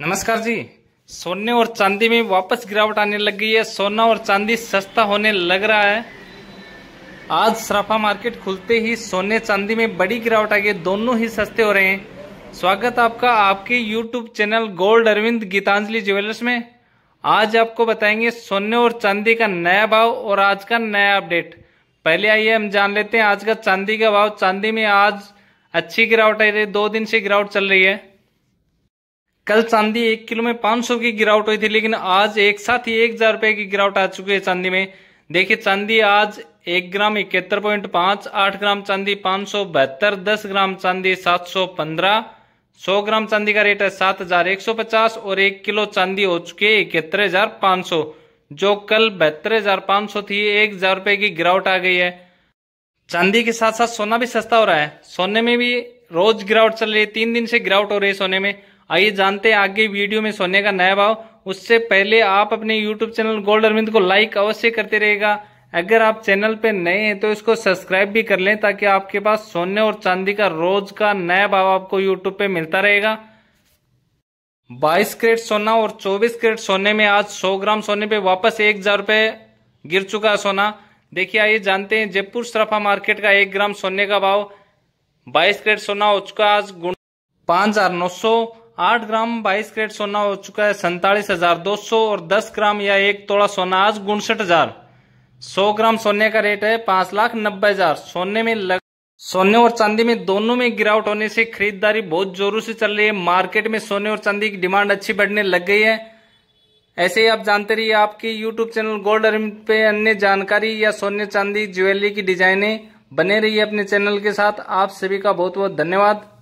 नमस्कार जी सोने और चांदी में वापस गिरावट आने लग गई है सोना और चांदी सस्ता होने लग रहा है आज सराफा मार्केट खुलते ही सोने चांदी में बड़ी गिरावट आ गई दोनों ही सस्ते हो रहे हैं स्वागत आपका आपके YouTube channel gold Arvind Geetanjali jewellers में आज आपको बताएंगे सोने और चांदी का नया भाव और आज का नया अपडेट पहले आइए हम जान लेते हैं आज का चांदी का भाव चांदी में आज अच्छी गिरावट आ रही है दो दिन से गिरावट चल रही है कल चांदी एक किलो में 500 की गिरावट हुई थी लेकिन आज एक साथ ही एक हजार रुपए की गिरावट आ चुकी है चांदी में देखिए चांदी आज एक ग्राम इकहत्तर पॉइंट पांच आठ ग्राम चांदी पांच सौ बहत्तर दस ग्राम चांदी सात सौ पंद्रह सौ ग्राम चांदी का रेट है सात हजार एक सौ पचास और एक किलो चांदी हो चुकी है इकहत्तर हजार पांच सौ जो कल बहत्तर हजार पांच सौ थी एक हजार रुपए की गिरावट आ गई है चांदी के साथ साथ सोना भी सस्ता हो रहा है सोने में भी रोज गिरावट चल रही है तीन दिन से गिरावट हो रही है सोने में आइए जानते हैं आगे वीडियो में सोने का नया भाव उससे पहले आप अपने यूट्यूब चैनल गोल्ड अरविंद को लाइक अवश्य करते रहेगा अगर आप चैनल पे नए हैं तो इसको सब्सक्राइब भी कर लें ताकि आपके पास सोने और चांदी का रोज का नया भाव आपको यूट्यूब पे मिलता रहेगा 22 करेट सोना और 24 करेट सोने में आज 100 ग्राम सोने पे वापस एक हजार रूपए गिर चुका है सोना देखिए आइए जानते हैं जयपुर सराफा मार्केट का एक ग्राम सोने का भाव बाईस करेट सोना हो चुका आज पांच हजार नौ सौ आठ ग्राम बाईस कैरेट सोना हो चुका है सैतालीस हजार दो सौ और दस ग्राम या एक तोड़ा सोना आज उनसठ हजार सौ ग्राम सोने का रेट है पांच लाख नब्बे हजार सोने में लग सोने और चांदी में दोनों में गिरावट होने से खरीदारी बहुत जोरों से चल रही है मार्केट में सोने और चांदी की डिमांड अच्छी बढ़ने लग गई है ऐसे ही आप जानते रहिए आपके यूट्यूब चैनल गोल्ड अरिम पे अन्य जानकारी या सोने चांदी ज्वेलरी की डिजाइने बने रहिए अपने चैनल के साथ आप सभी का बहुत बहुत धन्यवाद